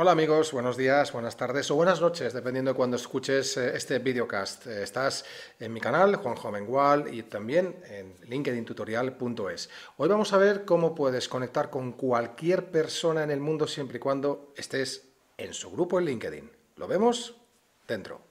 Hola amigos, buenos días, buenas tardes o buenas noches, dependiendo de cuando escuches eh, este videocast. Eh, estás en mi canal, Juanjo Mengual, y también en linkedintutorial.es. Hoy vamos a ver cómo puedes conectar con cualquier persona en el mundo siempre y cuando estés en su grupo en LinkedIn. ¿Lo vemos? Dentro.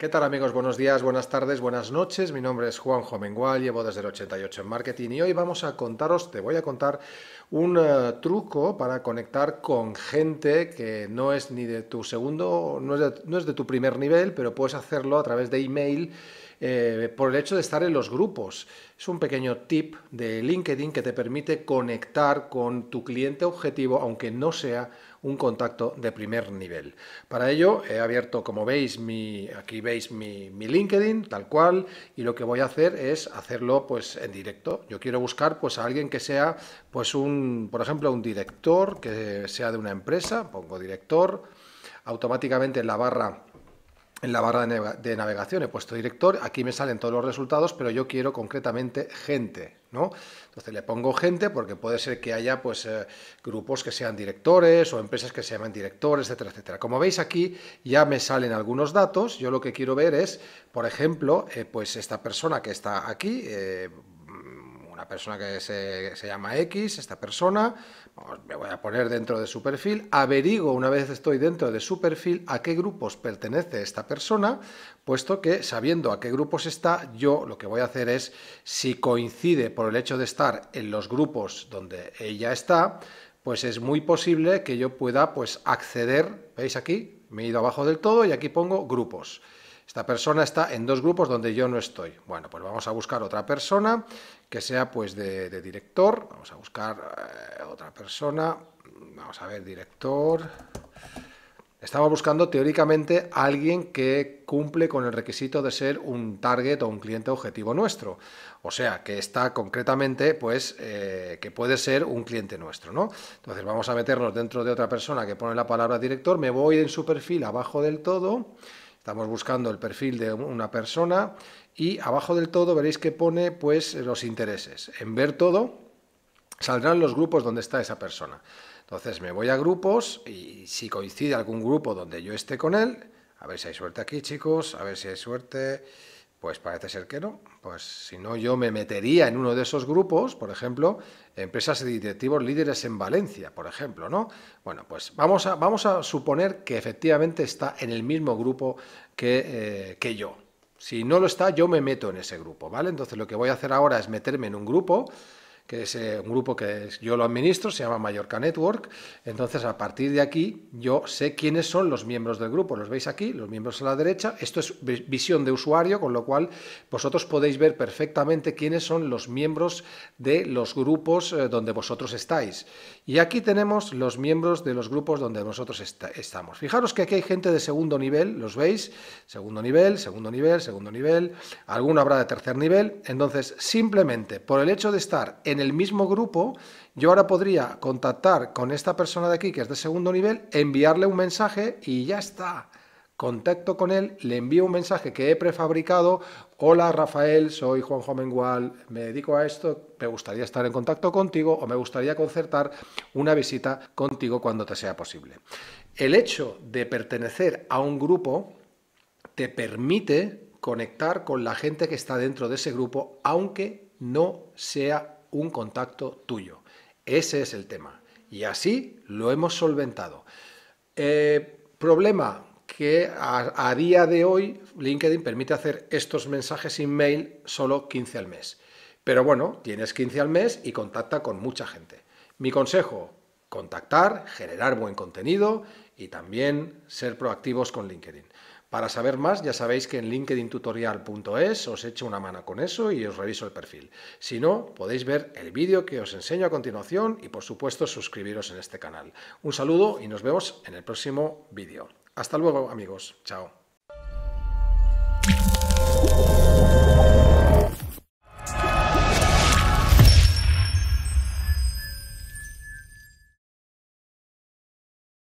¿Qué tal amigos? Buenos días, buenas tardes, buenas noches. Mi nombre es Juan Mengual, llevo desde el 88 en marketing y hoy vamos a contaros, te voy a contar un eh, truco para conectar con gente que no es ni de tu segundo, no es no es de tu primer nivel, pero puedes hacerlo a través de email eh, por el hecho de estar en los grupos. Es un pequeño tip de LinkedIn que te permite conectar con tu cliente objetivo, aunque no sea un contacto de primer nivel. Para ello he abierto, como veis, mi, aquí veis mi, mi, LinkedIn, tal cual, y lo que voy a hacer es hacerlo pues en directo. Yo quiero buscar pues a alguien que sea pues un, por ejemplo, un director que sea de una empresa, pongo director, automáticamente en la barra en la barra de navegación he puesto director, aquí me salen todos los resultados, pero yo quiero concretamente gente, ¿no? Entonces le pongo gente porque puede ser que haya pues, eh, grupos que sean directores o empresas que se llamen directores, etcétera, etcétera. Como veis aquí ya me salen algunos datos, yo lo que quiero ver es, por ejemplo, eh, pues esta persona que está aquí, eh, una persona que se, llama X, esta persona, me voy a poner dentro de su perfil, averigo una vez estoy dentro de su perfil a qué grupos pertenece esta persona, puesto que sabiendo a qué grupos está, yo lo que voy a hacer es, si coincide por el hecho de estar en los grupos donde ella está, pues es muy posible que yo pueda pues acceder, veis aquí, me he ido abajo del todo y aquí pongo grupos. Esta persona está en dos grupos donde yo no estoy. Bueno, pues vamos a buscar otra persona que sea pues de, director. Vamos a buscar eh, otra persona. Vamos a ver, director. estaba buscando teóricamente alguien que cumple con el requisito de ser un target o un cliente objetivo nuestro. O sea, que está concretamente, pues, eh, que puede ser un cliente nuestro, ¿no? Entonces vamos a meternos dentro de otra persona que pone la palabra director, me voy en su perfil abajo del todo Estamos buscando el perfil de una persona y abajo del todo veréis que pone pues los intereses. En ver todo saldrán los grupos donde está esa persona. Entonces me voy a grupos y si coincide algún grupo donde yo esté con él, a ver si hay suerte aquí chicos, a ver si hay suerte... Pues parece ser que no. Pues si no, yo me metería en uno de esos grupos, por ejemplo, empresas y directivos líderes en Valencia, por ejemplo, ¿no? Bueno, pues vamos a, vamos a suponer que efectivamente está en el mismo grupo que, eh, que yo. Si no lo está, yo me meto en ese grupo, ¿vale? Entonces lo que voy a hacer ahora es meterme en un grupo que es eh, un grupo que yo lo administro, se llama Mallorca Network. Entonces, a partir de aquí, yo sé quiénes son los miembros del grupo. Los veis aquí, los miembros a la derecha. Esto es visión de usuario, con lo cual vosotros podéis ver perfectamente quiénes son los miembros de los grupos eh, donde vosotros estáis. Y aquí tenemos los miembros de los grupos donde nosotros estamos. Fijaros que aquí hay gente de segundo nivel, ¿los veis? Segundo nivel, segundo nivel, segundo nivel. Alguno habrá de tercer nivel. Entonces, simplemente por el hecho de estar en en el mismo grupo, yo ahora podría contactar con esta persona de aquí, que es de segundo nivel, enviarle un mensaje y ya está. Contacto con él, le envío un mensaje que he prefabricado. Hola Rafael, soy Juanjo Mengual, me dedico a esto, me gustaría estar en contacto contigo o me gustaría concertar una visita contigo cuando te sea posible. El hecho de pertenecer a un grupo te permite conectar con la gente que está dentro de ese grupo, aunque no sea un contacto tuyo. Ese es el tema. Y así lo hemos solventado. Eh, problema que a, día de hoy LinkedIn permite hacer estos mensajes email solo 15 al mes. Pero bueno, tienes 15 al mes y contacta con mucha gente. Mi consejo, contactar, generar buen contenido y también ser proactivos con LinkedIn. Para saber más, ya sabéis que en linkedintutorial.es os echo una mano con eso y os reviso el perfil. Si no, podéis ver el vídeo que os enseño a continuación y por supuesto suscribiros en este canal. Un saludo y nos vemos en el próximo vídeo. Hasta luego amigos, chao.